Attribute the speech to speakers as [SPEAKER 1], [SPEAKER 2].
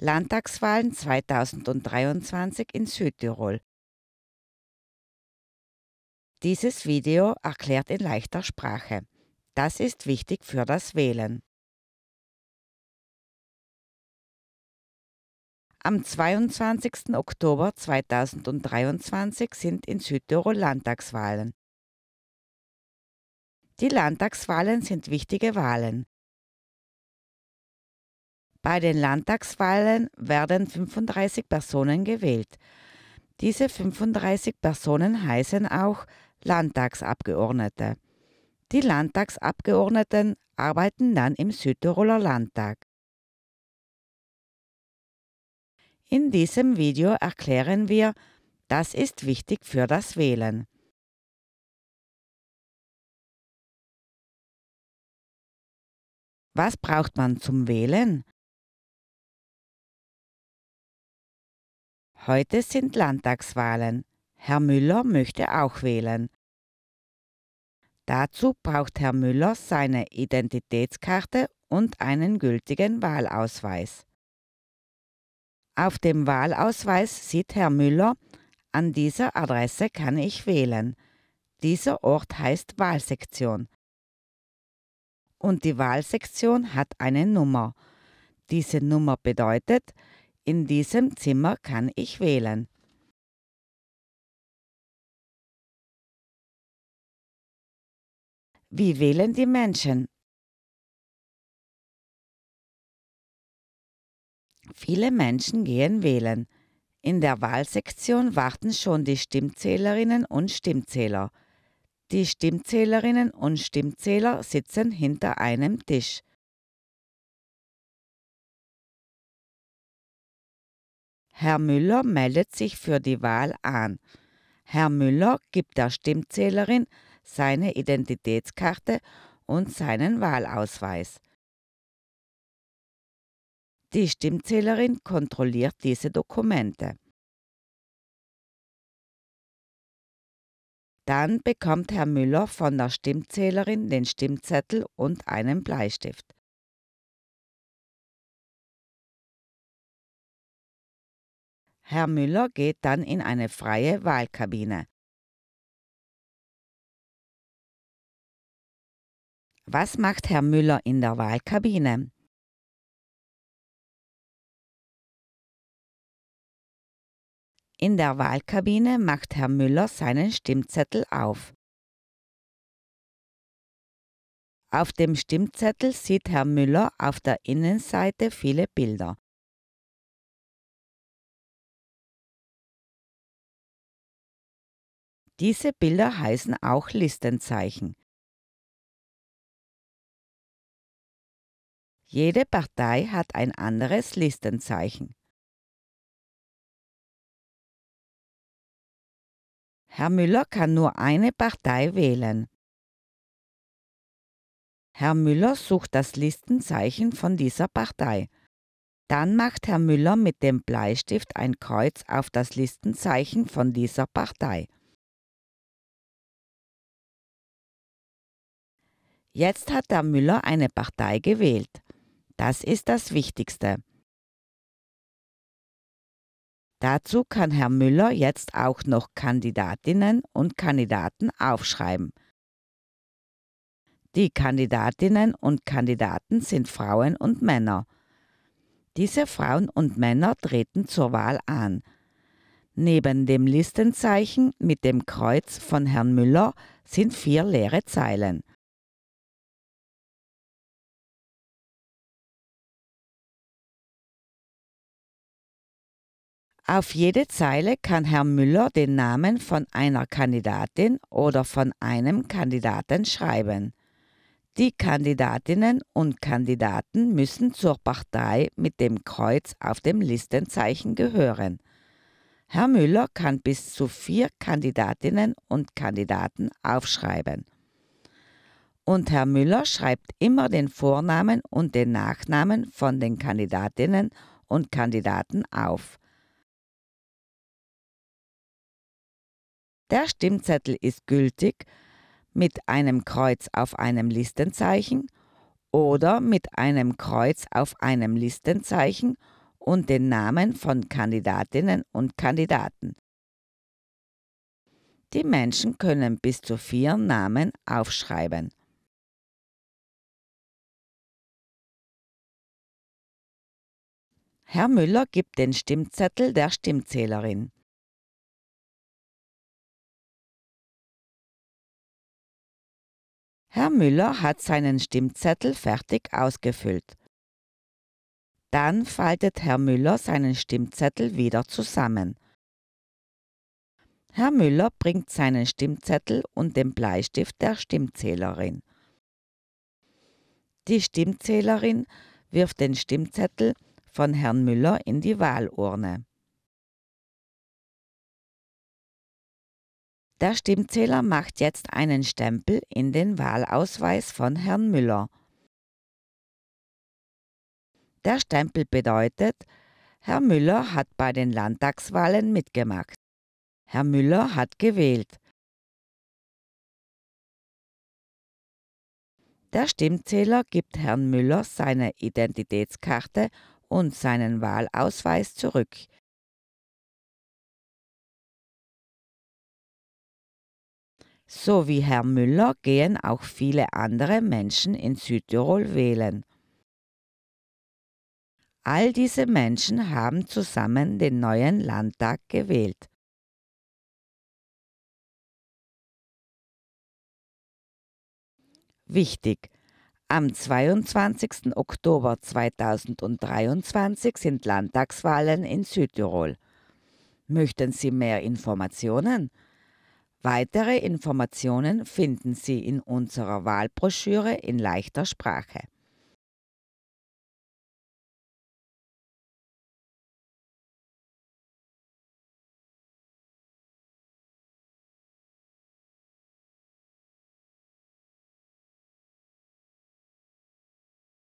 [SPEAKER 1] Landtagswahlen 2023 in Südtirol. Dieses Video erklärt in leichter Sprache. Das ist wichtig für das Wählen.
[SPEAKER 2] Am 22. Oktober 2023 sind in Südtirol Landtagswahlen. Die Landtagswahlen sind wichtige Wahlen. Bei den Landtagswahlen werden 35 Personen gewählt. Diese 35 Personen heißen auch Landtagsabgeordnete. Die Landtagsabgeordneten arbeiten dann im Südtiroler Landtag. In diesem Video erklären wir,
[SPEAKER 1] das ist wichtig für das Wählen. Was braucht man zum Wählen? Heute sind
[SPEAKER 2] Landtagswahlen. Herr Müller möchte auch wählen. Dazu braucht Herr Müller seine Identitätskarte und einen gültigen Wahlausweis. Auf dem Wahlausweis sieht Herr Müller, an dieser Adresse kann ich wählen. Dieser Ort heißt Wahlsektion. Und die Wahlsektion hat eine Nummer. Diese Nummer bedeutet, in diesem Zimmer kann ich wählen.
[SPEAKER 1] Wie wählen die Menschen?
[SPEAKER 2] Viele Menschen gehen wählen. In der Wahlsektion warten schon die Stimmzählerinnen und Stimmzähler. Die Stimmzählerinnen und Stimmzähler sitzen hinter einem Tisch. Herr Müller meldet sich für die Wahl an. Herr Müller gibt der Stimmzählerin seine Identitätskarte und seinen Wahlausweis. Die Stimmzählerin kontrolliert diese Dokumente. Dann bekommt Herr Müller von der Stimmzählerin den Stimmzettel und einen Bleistift.
[SPEAKER 1] Herr Müller geht dann in eine freie Wahlkabine. Was macht Herr Müller in der Wahlkabine? In der
[SPEAKER 2] Wahlkabine macht Herr Müller seinen Stimmzettel auf. Auf dem Stimmzettel sieht Herr Müller auf der Innenseite
[SPEAKER 1] viele Bilder. Diese Bilder heißen auch Listenzeichen. Jede Partei hat ein anderes Listenzeichen.
[SPEAKER 2] Herr Müller kann nur eine Partei wählen. Herr Müller sucht das Listenzeichen von dieser Partei. Dann macht Herr Müller mit dem Bleistift ein Kreuz auf das Listenzeichen von dieser Partei. Jetzt hat der Müller eine Partei gewählt. Das ist das Wichtigste. Dazu kann Herr Müller jetzt auch noch Kandidatinnen und Kandidaten aufschreiben. Die Kandidatinnen und Kandidaten sind Frauen und Männer. Diese Frauen und Männer treten zur Wahl an. Neben dem Listenzeichen mit dem Kreuz von Herrn Müller sind vier leere Zeilen. Auf jede Zeile kann Herr Müller den Namen von einer Kandidatin oder von einem Kandidaten schreiben. Die Kandidatinnen und Kandidaten müssen zur Partei mit dem Kreuz auf dem Listenzeichen gehören. Herr Müller kann bis zu vier Kandidatinnen und Kandidaten aufschreiben. Und Herr Müller schreibt immer den Vornamen und den Nachnamen von den Kandidatinnen und Kandidaten auf. Der Stimmzettel ist gültig mit einem Kreuz auf einem Listenzeichen oder mit einem Kreuz auf einem Listenzeichen und den Namen von Kandidatinnen und Kandidaten. Die Menschen können bis zu vier Namen aufschreiben.
[SPEAKER 1] Herr Müller gibt den Stimmzettel der Stimmzählerin.
[SPEAKER 2] Herr Müller hat seinen Stimmzettel fertig ausgefüllt. Dann faltet Herr Müller seinen Stimmzettel wieder zusammen. Herr Müller bringt seinen Stimmzettel und den Bleistift der Stimmzählerin. Die Stimmzählerin wirft den Stimmzettel von Herrn Müller in die Wahlurne. Der Stimmzähler macht jetzt einen Stempel in den Wahlausweis von Herrn Müller. Der Stempel bedeutet, Herr Müller hat bei den Landtagswahlen mitgemacht. Herr Müller hat gewählt. Der Stimmzähler gibt Herrn Müller seine Identitätskarte und seinen Wahlausweis zurück. So wie Herr Müller gehen auch viele andere Menschen in Südtirol wählen. All diese Menschen haben zusammen den neuen Landtag gewählt. Wichtig. Am 22. Oktober 2023 sind Landtagswahlen in Südtirol. Möchten Sie mehr Informationen? Weitere Informationen finden Sie in unserer Wahlbroschüre in leichter Sprache.